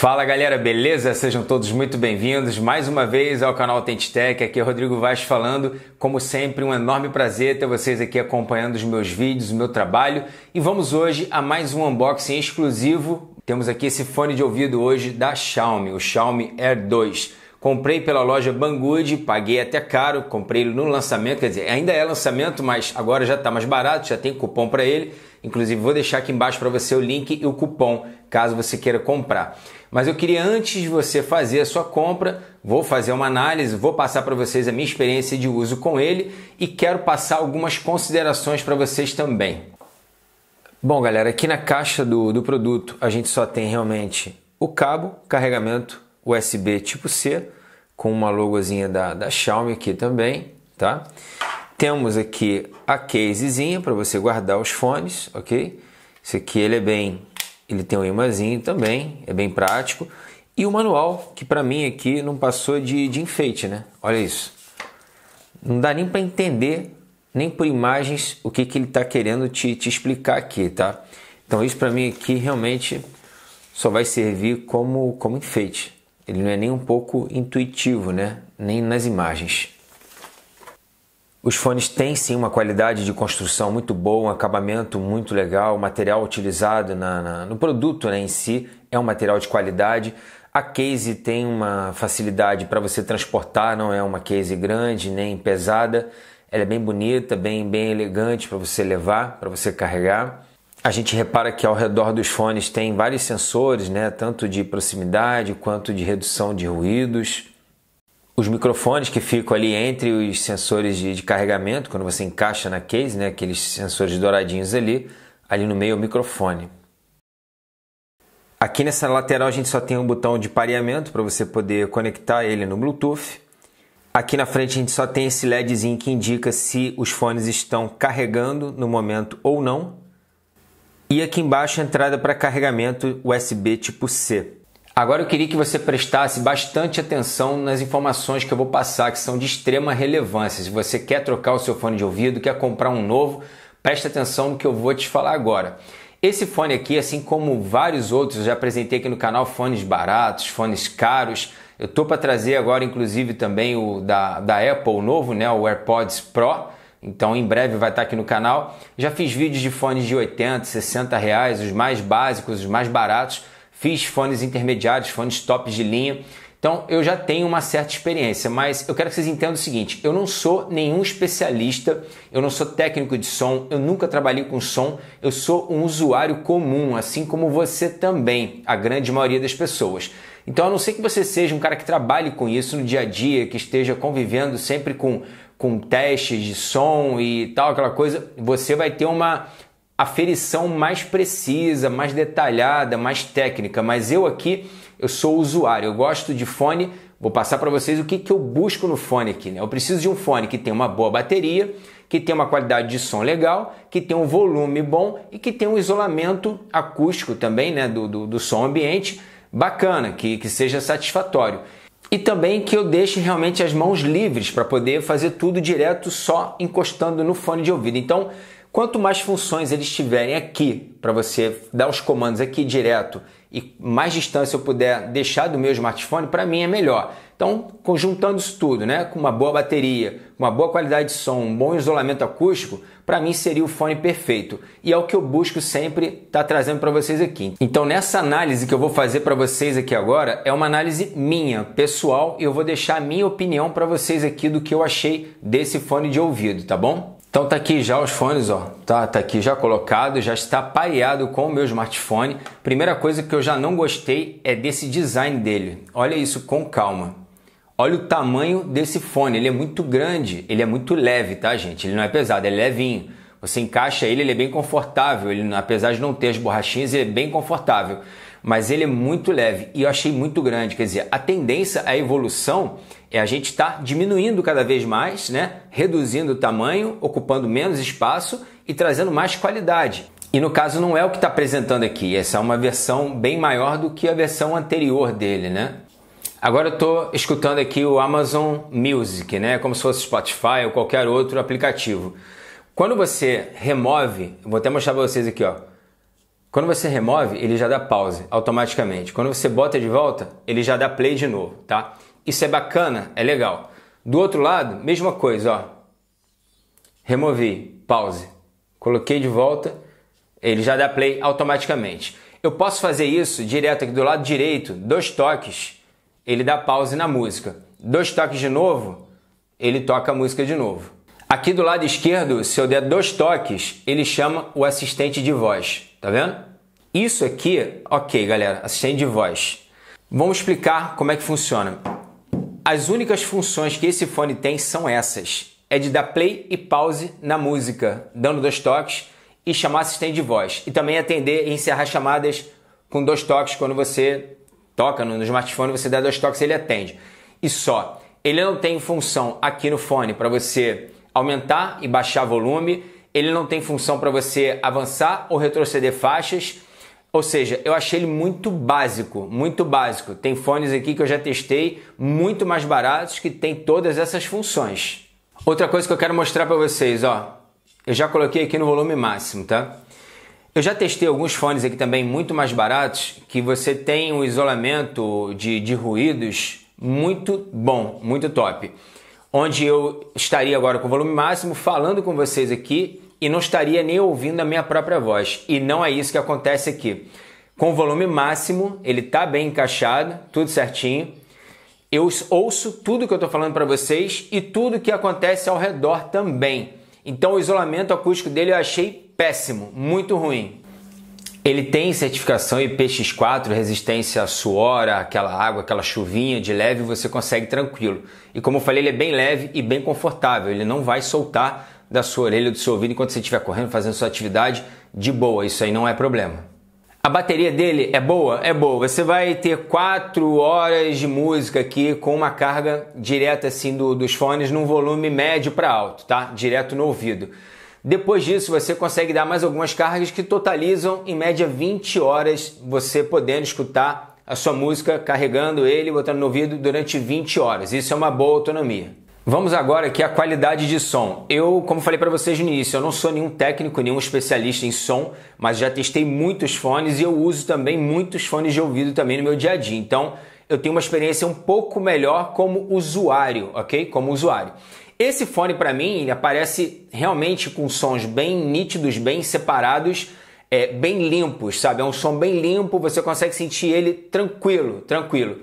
Fala galera, beleza? Sejam todos muito bem-vindos mais uma vez ao canal Tech. Aqui é Rodrigo Vaz falando. Como sempre, um enorme prazer ter vocês aqui acompanhando os meus vídeos, o meu trabalho. E vamos hoje a mais um unboxing exclusivo. Temos aqui esse fone de ouvido hoje da Xiaomi, o Xiaomi Air 2. Comprei pela loja Banggood, paguei até caro, comprei no lançamento, quer dizer, ainda é lançamento, mas agora já está mais barato, já tem cupom para ele. Inclusive, vou deixar aqui embaixo para você o link e o cupom, caso você queira comprar. Mas eu queria, antes de você fazer a sua compra, vou fazer uma análise, vou passar para vocês a minha experiência de uso com ele e quero passar algumas considerações para vocês também. Bom, galera, aqui na caixa do, do produto a gente só tem realmente o cabo, carregamento USB tipo C, com uma logozinha da, da Xiaomi aqui também, tá? Temos aqui a casezinha para você guardar os fones, ok? Esse aqui ele é bem, ele tem um imãzinho também, é bem prático. E o manual, que para mim aqui não passou de, de enfeite, né? Olha isso. Não dá nem para entender, nem por imagens, o que, que ele está querendo te, te explicar aqui, tá? Então isso para mim aqui realmente só vai servir como, como enfeite. Ele não é nem um pouco intuitivo, né? Nem nas imagens. Os fones têm sim uma qualidade de construção muito boa, um acabamento muito legal, o material utilizado na, na, no produto né, em si é um material de qualidade. A case tem uma facilidade para você transportar, não é uma case grande nem pesada. Ela é bem bonita, bem, bem elegante para você levar, para você carregar. A gente repara que ao redor dos fones tem vários sensores, né, tanto de proximidade quanto de redução de ruídos os microfones que ficam ali entre os sensores de, de, carregamento, quando você encaixa na case, né, aqueles sensores douradinhos ali, ali no meio é o microfone. Aqui nessa lateral a gente só tem um botão de pareamento para você poder conectar ele no Bluetooth. Aqui na frente a gente só tem esse LEDzinho que indica se os fones estão carregando no momento ou não. E aqui embaixo a entrada para carregamento USB tipo C. Agora eu queria que você prestasse bastante atenção nas informações que eu vou passar, que são de extrema relevância. Se você quer trocar o seu fone de ouvido, quer comprar um novo, preste atenção no que eu vou te falar agora. Esse fone aqui, assim como vários outros, eu já apresentei aqui no canal fones baratos, fones caros. Eu tô para trazer agora, inclusive, também o da, da Apple o novo, né? O AirPods Pro. Então, em breve vai estar tá aqui no canal. Já fiz vídeos de fones de 80, 60 reais, os mais básicos, os mais baratos fiz fones intermediários, fones tops de linha. Então eu já tenho uma certa experiência, mas eu quero que vocês entendam o seguinte: eu não sou nenhum especialista, eu não sou técnico de som, eu nunca trabalhei com som, eu sou um usuário comum, assim como você também, a grande maioria das pessoas. Então, a não ser que você seja um cara que trabalhe com isso no dia a dia, que esteja convivendo sempre com, com testes de som e tal, aquela coisa, você vai ter uma aferição mais precisa, mais detalhada, mais técnica, mas eu aqui eu sou usuário, eu gosto de fone, vou passar para vocês o que, que eu busco no fone aqui. Né? Eu preciso de um fone que tenha uma boa bateria, que tenha uma qualidade de som legal, que tenha um volume bom e que tenha um isolamento acústico também né? do, do, do som ambiente bacana, que, que seja satisfatório. E também que eu deixe realmente as mãos livres para poder fazer tudo direto só encostando no fone de ouvido. Então, Quanto mais funções eles tiverem aqui para você dar os comandos aqui direto e mais distância eu puder deixar do meu smartphone, para mim é melhor. Então, conjuntando isso tudo, né, com uma boa bateria, uma boa qualidade de som, um bom isolamento acústico, para mim seria o fone perfeito. E é o que eu busco sempre estar tá trazendo para vocês aqui. Então, nessa análise que eu vou fazer para vocês aqui agora, é uma análise minha, pessoal, e eu vou deixar a minha opinião para vocês aqui do que eu achei desse fone de ouvido, tá bom? Então tá aqui já os fones, ó, tá, tá aqui já colocado, já está pareado com o meu smartphone. Primeira coisa que eu já não gostei é desse design dele. Olha isso com calma. Olha o tamanho desse fone, ele é muito grande, ele é muito leve, tá, gente? Ele não é pesado, ele é levinho. Você encaixa ele, ele é bem confortável, ele apesar de não ter as borrachinhas, ele é bem confortável mas ele é muito leve e eu achei muito grande. Quer dizer, a tendência, a evolução é a gente estar tá diminuindo cada vez mais, né? reduzindo o tamanho, ocupando menos espaço e trazendo mais qualidade. E no caso não é o que está apresentando aqui, essa é uma versão bem maior do que a versão anterior dele, né? Agora eu estou escutando aqui o Amazon Music, né? Como se fosse Spotify ou qualquer outro aplicativo. Quando você remove, vou até mostrar para vocês aqui, ó. Quando você remove, ele já dá pause automaticamente. Quando você bota de volta, ele já dá play de novo, tá? Isso é bacana, é legal. Do outro lado, mesma coisa, ó. Removi, pause. Coloquei de volta, ele já dá play automaticamente. Eu posso fazer isso direto aqui do lado direito, dois toques, ele dá pause na música. Dois toques de novo, ele toca a música de novo. Aqui do lado esquerdo, se eu der dois toques, ele chama o assistente de voz, tá vendo? Isso aqui, ok galera, assistente de voz. Vamos explicar como é que funciona. As únicas funções que esse fone tem são essas. É de dar play e pause na música, dando dois toques e chamar assistente de voz. E também atender e encerrar chamadas com dois toques quando você toca no smartphone, você dá dois toques e ele atende. E só. Ele não tem função aqui no fone para você aumentar e baixar volume, ele não tem função para você avançar ou retroceder faixas. Ou seja, eu achei ele muito básico, muito básico. Tem fones aqui que eu já testei, muito mais baratos que tem todas essas funções. Outra coisa que eu quero mostrar para vocês, ó. Eu já coloquei aqui no volume máximo, tá? Eu já testei alguns fones aqui também muito mais baratos que você tem um isolamento de, de ruídos muito bom, muito top onde eu estaria agora com volume máximo falando com vocês aqui e não estaria nem ouvindo a minha própria voz. E não é isso que acontece aqui. Com volume máximo, ele está bem encaixado, tudo certinho. Eu ouço tudo que eu estou falando para vocês e tudo que acontece ao redor também. Então o isolamento acústico dele eu achei péssimo, muito ruim. Ele tem certificação IPX4, resistência à suor, aquela água, aquela chuvinha de leve, você consegue tranquilo. E como eu falei, ele é bem leve e bem confortável, ele não vai soltar da sua orelha, do seu ouvido enquanto você estiver correndo, fazendo sua atividade de boa, isso aí não é problema. A bateria dele é boa? É boa. Você vai ter 4 horas de música aqui com uma carga direta assim do, dos fones num volume médio para alto, tá? Direto no ouvido. Depois disso, você consegue dar mais algumas cargas que totalizam em média 20 horas, você podendo escutar a sua música, carregando ele, botando no ouvido durante 20 horas. Isso é uma boa autonomia. Vamos agora aqui à qualidade de som. Eu, como falei para vocês no início, eu não sou nenhum técnico, nenhum especialista em som, mas já testei muitos fones e eu uso também muitos fones de ouvido também no meu dia a dia. Então, eu tenho uma experiência um pouco melhor como usuário, ok? Como usuário. Esse fone para mim ele aparece realmente com sons bem nítidos, bem separados, é, bem limpos, sabe? É um som bem limpo, você consegue sentir ele tranquilo, tranquilo.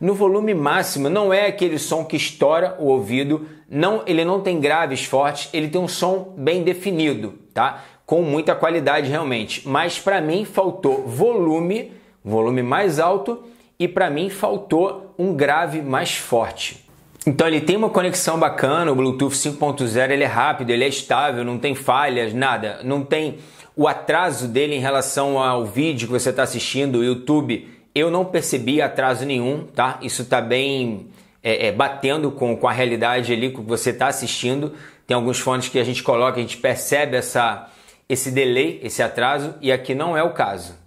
No volume máximo não é aquele som que estoura o ouvido, não, ele não tem graves fortes, ele tem um som bem definido, tá? Com muita qualidade realmente. Mas para mim faltou volume, volume mais alto e para mim faltou um grave mais forte. Então ele tem uma conexão bacana, o Bluetooth 5.0 ele é rápido, ele é estável, não tem falhas, nada, não tem o atraso dele em relação ao vídeo que você está assistindo, o YouTube, eu não percebi atraso nenhum, tá? Isso está bem é, é, batendo com, com a realidade ali que você está assistindo. Tem alguns fones que a gente coloca, a gente percebe essa, esse delay, esse atraso, e aqui não é o caso.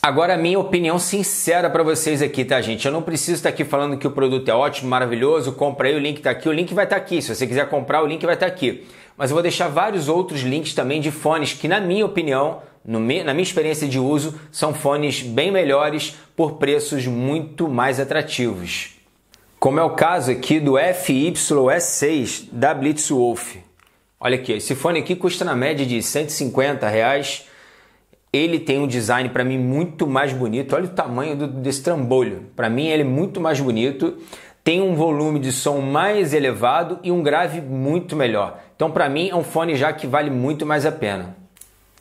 Agora, minha opinião sincera para vocês aqui, tá, gente? Eu não preciso estar tá aqui falando que o produto é ótimo, maravilhoso, compra aí, o link tá aqui, o link vai estar tá aqui. Se você quiser comprar, o link vai estar tá aqui. Mas eu vou deixar vários outros links também de fones que, na minha opinião, no, na minha experiência de uso, são fones bem melhores por preços muito mais atrativos. Como é o caso aqui do FYS6 da Blitzwolf. Olha aqui, esse fone aqui custa na média de 150 reais ele tem um design para mim muito mais bonito. Olha o tamanho do, desse trambolho. Para mim ele é muito mais bonito, tem um volume de som mais elevado e um grave muito melhor. Então para mim é um fone já que vale muito mais a pena.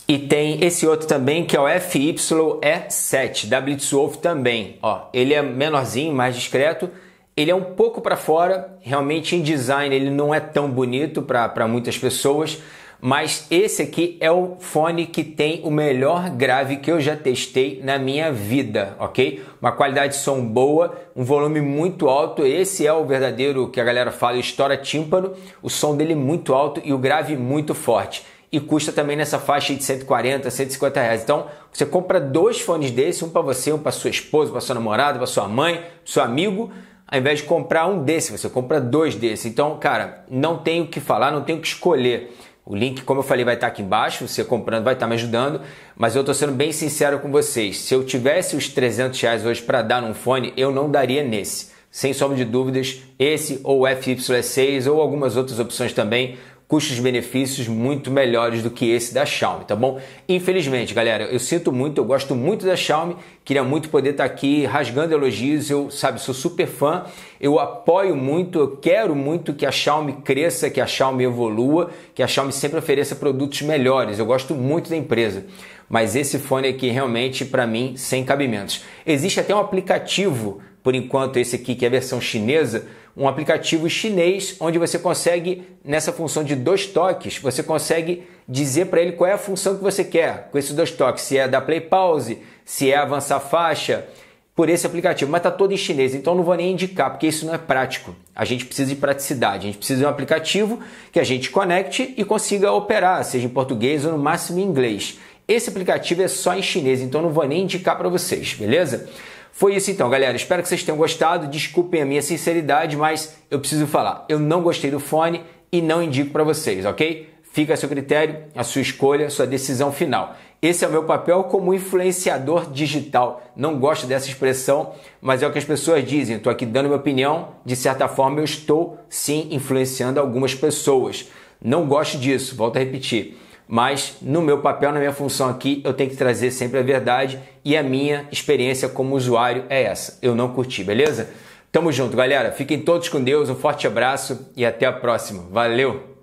E tem esse outro também que é o FYE7 da Blitzwolf também. Ó, ele é menorzinho, mais discreto. Ele é um pouco para fora, realmente em design ele não é tão bonito para muitas pessoas, mas esse aqui é o fone que tem o melhor grave que eu já testei na minha vida, ok? Uma qualidade de som boa, um volume muito alto. Esse é o verdadeiro que a galera fala, estoura tímpano. O som dele é muito alto e o grave muito forte e custa também nessa faixa de 140, 150 reais. Então, você compra dois fones desse, um para você, um para sua esposa, para sua namorada, para sua mãe, seu amigo, ao invés de comprar um desse, você compra dois desse. Então, cara, não tem o que falar, não tem o que escolher. O link, como eu falei, vai estar aqui embaixo. Você comprando vai estar me ajudando. Mas eu estou sendo bem sincero com vocês. Se eu tivesse os 300 reais hoje para dar num fone, eu não daria nesse. Sem sombra de dúvidas, esse ou o FY6 ou algumas outras opções também custos-benefícios muito melhores do que esse da Xiaomi, tá bom? Infelizmente, galera, eu sinto muito, eu gosto muito da Xiaomi, queria muito poder estar tá aqui rasgando elogios, eu, sabe, sou super fã, eu apoio muito, eu quero muito que a Xiaomi cresça, que a Xiaomi evolua, que a Xiaomi sempre ofereça produtos melhores, eu gosto muito da empresa. Mas esse fone aqui realmente, para mim, sem cabimentos. Existe até um aplicativo por enquanto esse aqui que é a versão chinesa, um aplicativo chinês onde você consegue, nessa função de dois toques, você consegue dizer para ele qual é a função que você quer com esses dois toques, se é dar play pause, se é avançar faixa, por esse aplicativo, mas está todo em chinês, então não vou nem indicar, porque isso não é prático. A gente precisa de praticidade, a gente precisa de um aplicativo que a gente conecte e consiga operar, seja em português ou no máximo em inglês. Esse aplicativo é só em chinês, então não vou nem indicar para vocês, beleza? Foi isso então, galera. Espero que vocês tenham gostado. Desculpem a minha sinceridade, mas eu preciso falar. Eu não gostei do fone e não indico para vocês, ok? Fica a seu critério, a sua escolha, a sua decisão final. Esse é o meu papel como influenciador digital. Não gosto dessa expressão, mas é o que as pessoas dizem. Estou aqui dando minha opinião. De certa forma, eu estou sim influenciando algumas pessoas. Não gosto disso, volto a repetir mas no meu papel, na minha função aqui, eu tenho que trazer sempre a verdade e a minha experiência como usuário é essa. Eu não curti, beleza? Tamo junto, galera. Fiquem todos com Deus, um forte abraço e até a próxima. Valeu!